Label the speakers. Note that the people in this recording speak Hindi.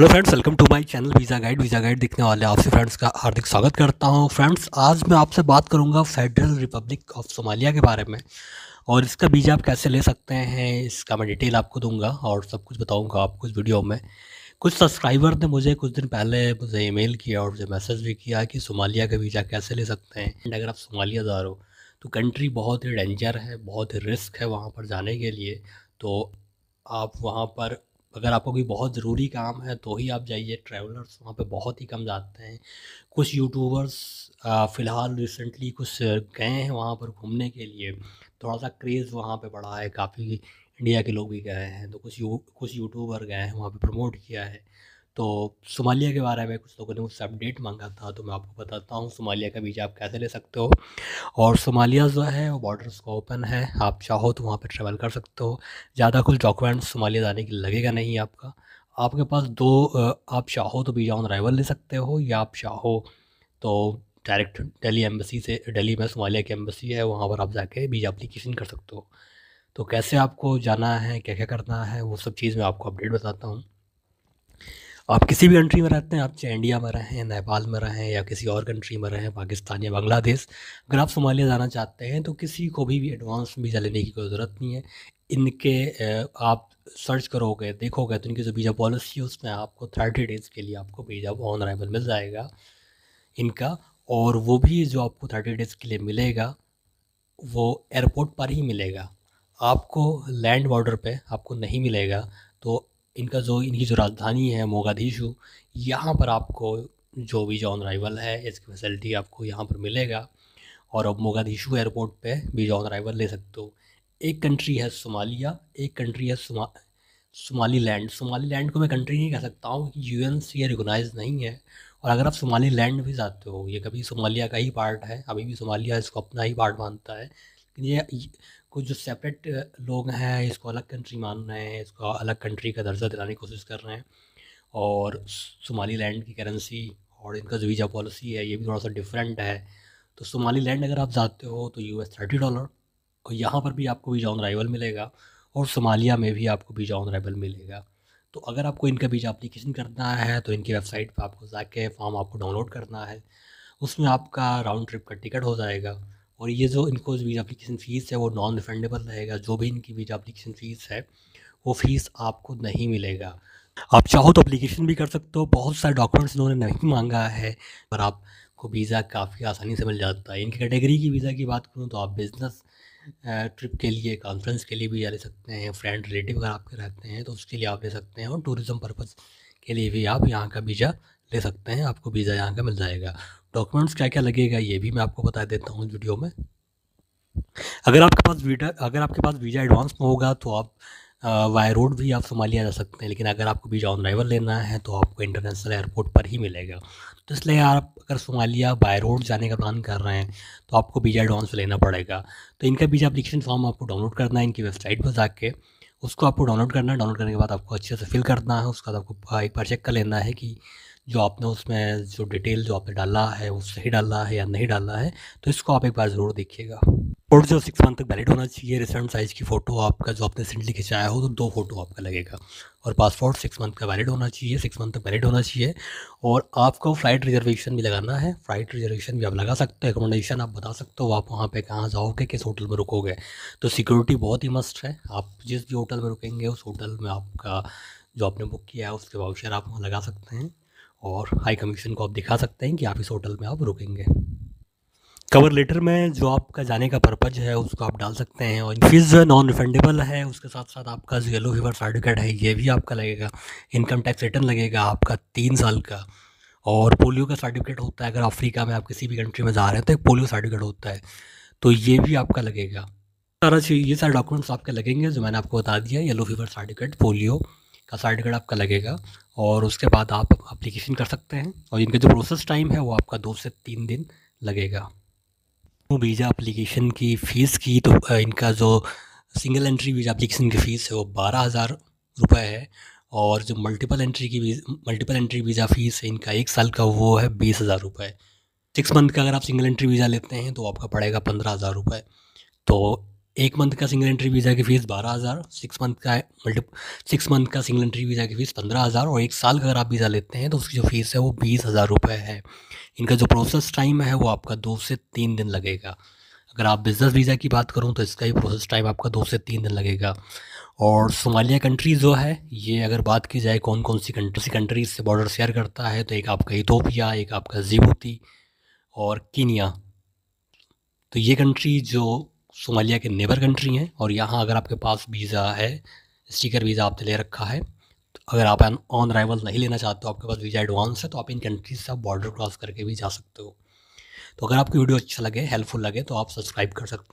Speaker 1: hello friends welcome to my channel visa guide visa guide देखने वाले आपसे फ्रेंड्स का हार्दिक स्वागत करता हूं फ्रेंड्स आज मैं आपसे बात करूंगा फेडरल रिपब्लिक ऑफ सोमालिया के बारे में और इसका वीज़ा आप कैसे ले सकते हैं इसका मैं डिटेल आपको दूंगा और सब कुछ बताऊँगा आपको इस वीडियो में कुछ सब्सक्राइबर ने मुझे कुछ दिन पहले मुझे ई किया और मुझे मैसेज भी किया कि सोमालिया का वीज़ा कैसे ले सकते हैं एंड अगर आप सोमालिया जा रहे हो तो कंट्री बहुत ही डेंजर है बहुत ही रिस्क है वहाँ पर जाने के लिए तो आप वहाँ पर अगर आपको कोई बहुत ज़रूरी काम है तो ही आप जाइए ट्रैवलर्स वहाँ पे बहुत ही कम जाते हैं कुछ यूट्यूबर्स फ़िलहाल रिसेंटली कुछ गए हैं वहाँ पर घूमने के लिए थोड़ा सा क्रेज़ वहाँ पे बढ़ा है काफ़ी इंडिया के लोग भी गए हैं तो कुछ यू कुछ यूट्यूबर गए हैं वहाँ पे प्रमोट किया है तो सोमालिया के बारे में कुछ लोगों ने मुझसे अपडेट मांगा था तो मैं आपको बताता हूँ सोमालिया का वीजा आप कैसे ले सकते हो और सोमालिया जो है वो बॉर्डर्स को ओपन है आप चाहो तो वहाँ पर ट्रैवल कर सकते हो ज़्यादा कुछ डॉक्यूमेंट्स सोमालिया जाने के लगेगा नहीं आपका आपके पास दो आप चाहो तो वीजा ऑन अराइवल ले सकते हो या आप चाहो तो डायरेक्ट दिल्ली एम्बेसी से दिल्ली में सोमालिया की एम्बेसी है वहाँ पर आप जाके बीजा अप्लीकेशन कर सकते हो तो कैसे आपको जाना है क्या क्या करना है वो सब चीज़ मैं आपको अपडेट बताता हूँ आप किसी भी कंट्री में रहते हैं आप चाहे इंडिया में रहें नेपाल में रहें या किसी और कंट्री में रहें पाकिस्तान या बांग्लादेश अगर आप सोमालिया जाना चाहते हैं तो किसी को भी एडवांस वीज़ा लेने की कोई ज़रूरत नहीं है इनके आप सर्च करोगे देखोगे तो इनकी जो वीज़ा पॉलिसी है उसमें आपको थर्टी डेज़ के लिए आपको वीज़ा अराइवल मिल जाएगा इनका और वो भी जो आपको थर्टी डेज़ के लिए मिलेगा वो एयरपोर्ट पर ही मिलेगा आपको लैंड बॉर्डर पे आपको नहीं मिलेगा तो इनका जो इनकी जो राजधानी है मोगाधीशु यहाँ पर आपको जो भी ऑन अराइवल है इसकी फैसिलिटी आपको यहाँ पर मिलेगा और अब मोगाधीशु एयरपोर्ट पे भी ऑन अराइवल ले सकते हो एक कंट्री है सोमालिया एक कंट्री है सोमा सोमाली लैंड सोमाली लैंड को मैं कंट्री नहीं कह सकता हूँ यू एन सी रिकोनाइज नहीं है और अगर आप सोमाली लैंड भी जाते हो ये कभी सोमालिया का ही पार्ट है अभी भी सोमालिया इसको अपना ही पार्ट मानता है लेकिन ये कुछ जो सेपरेट लोग हैं इसको अलग कंट्री मान रहे हैं इसको अलग कंट्री का दर्जा दिलाने की कोशिश कर रहे हैं और शुमाली लैंड की करेंसी और इनका जो वीज़ा पॉलिसी है ये भी थोड़ा सा डिफरेंट है तो शुमाली लैंड अगर आप जाते हो तो यू एस थर्टी डॉलर और यहाँ पर भी आपको वीज़ा ऑन अराइवल मिलेगा और शुमालिया में भी आपको वीज़ा ऑन अराइवल मिलेगा तो अगर आपको इनका वीज़ा अप्लीकेशन करना है तो इनकी वेबसाइट पर आपको जाके फॉर्म आपको डाउनलोड करना है उसमें आपका राउंड ट्रिप का टिकट हो जाएगा और ये जो इनको वीज़ा अप्लीकेशन फ़ीस है वो नॉन रिफंडेबल रहेगा जो भी इनकी वीज़ा अप्लीकेशन फ़ीस है वो फ़ीस आपको नहीं मिलेगा आप चाहो तो अप्लीकेशन भी कर सकते हो बहुत सारे डॉक्यूमेंट्स इन्होंने नहीं मांगा है पर आपको वीज़ा काफ़ी आसानी से मिल जाता है इनकी कैटेगरी की वीज़ा की बात करूँ तो आप बिज़नेस ट्रिप के लिए कॉन्फ्रेंस के लिए भी ले सकते हैं फ्रेंड रिलेटिव अगर आपके रहते हैं तो उसके लिए आप ले सकते हैं और टूरिज़म पर्पज़ के लिए भी आप यहाँ का वीज़ा ले सकते हैं आपको वीज़ा यहाँ का मिल जाएगा डॉक्यूमेंट्स क्या क्या लगेगा ये भी मैं आपको बता देता हूँ वीडियो में अगर आपके पास वीडा अगर आपके पास वीज़ा एडवांस में होगा तो आप वाई रोड भी आप सोमालिया जा सकते हैं लेकिन अगर आपको वीज़ा ऑन ड्राइवर लेना है तो आपको इंटरनेशनल एयरपोर्ट पर ही मिलेगा तो इसलिए आप अगर सोमालिया बाय रोड जाने का प्लान कर रहे हैं तो आपको वीज़ा एडवांस लेना पड़ेगा तो इनका वीज़ा अप्लीकेशन फॉर्म आपको डाउनलोड करना है इनकी वेबसाइट पर जाके उसको आपको डाउनलोड करना है डाउनलोड करने के बाद आपको अच्छे से फिल करना है उसके बाद आपको एक बार चेक कर लेना है कि जो आपने उसमें जो डिटेल जो आपने डाला है वो सही डाला है या नहीं डाला है तो इसको आप एक बार ज़रूर देखिएगा फोटो जो सिक्स मंथ तक वैलिड होना चाहिए रिसेंट साइज़ की फ़ोटो आपका जो आपने रिसेंटली खिंचाया हो तो दो फ़ोटो आपका लगेगा और पासपोर्ट सिक्स मंथ का वैलिड होना चाहिए सिक्स मंथ तक वैलिड होना चाहिए और आपको फ़्लाइट रिजर्वेशन भी लगाना है फ़्लाइट रिजर्वेशन भी आप लगा सकते हो एकोमोडेशन आप बता सकते हो आप वहाँ पे कहाँ जाओगे किस होटल में रुकोगे तो सिक्योरिटी बहुत ही मस्ट है आप जिस भी होटल में रुकेंगे उस होटल में आपका जो आपने बुक किया है उसके वाउचर आप वहाँ लगा सकते हैं और हाई कमीशन को आप दिखा सकते हैं कि आप इस होटल में आप रुकेंगे कवर लेटर में जो आपका जाने का पर्पज है उसको आप डाल सकते हैं और फीस जो है नॉन रिफंडेबल है उसके साथ साथ आपका जो येलो फीवर सर्टिफिकेट है ये भी आपका लगेगा इनकम टैक्स रिटर्न लगेगा आपका तीन साल का और पोलियो का सर्टिफिकेट होता है अगर अफ्रीका में आप किसी भी कंट्री में जा रहे हैं तो एक पोलियो सर्टिफिकेट होता है तो ये भी आपका लगेगा सारा चीज़ ये सारे डॉक्यूमेंट्स आपके लगेंगे जो मैंने आपको बता दिया येलो फीवर सर्टिफिकेट पोलियो का सर्टिफिकेट आपका लगेगा और उसके बाद आप अप्लीकेशन कर सकते हैं और इनका जो प्रोसेस टाइम है वो आपका दो से तीन दिन लगेगा वीज़ा तो अप्लीकेशन की फ़ीस की तो इनका जो सिंगल एंट्री वीज़ा अप्लीकेशन की फ़ीस है वो बारह हज़ार रुपये है और जो मल्टीपल एंट्री की मल्टीपल एंट्री वीज़ा फ़ीस है इनका एक साल का वो है बीस हज़ार रुपये सिक्स मंथ का अगर आप सिंगल एंट्री वीज़ा लेते हैं तो आपका पड़ेगा पंद्रह हज़ार रुपये तो एक मंथ का सिंगल एंट्री वीज़ा की फ़ीस बारह हज़ार सिक्स मंथ का मल्टी सिक्स मंथ का सिंगल एंट्री वीज़ा की फ़ीस पंद्रह हज़ार और एक साल का अगर आप वीज़ा लेते हैं तो उसकी जो फ़ीस है वो बीस हज़ार रुपये है इनका जो प्रोसेस टाइम है वो आपका दो से तीन दिन लगेगा अगर आप बिज़नेस वीज़ा की बात करूँ तो इसका ही प्रोसेस टाइम आपका दो से तीन दिन लगेगा और सोमालिया कंट्री जो है ये अगर बात की जाए कौन कौन सी कंट्री कंट्रीज से बॉर्डर शेयर करता है तो एक आपका इथोपिया एक आपका जीबूती और कीनिया तो ये कंट्री जो सोमालिया के नेबर कंट्री हैं और यहाँ अगर आपके पास वीज़ा है स्टिकर वीज़ा आपने ले रखा है तो अगर आप ऑन अराइवल नहीं लेना चाहते हो आपके पास वीज़ा एडवांस है तो आप इन कंट्रीज से आप बॉर्डर क्रॉस करके भी जा सकते हो तो अगर आपको वीडियो अच्छा लगे हेल्पफुल लगे तो आप सब्सक्राइब कर सकते हैं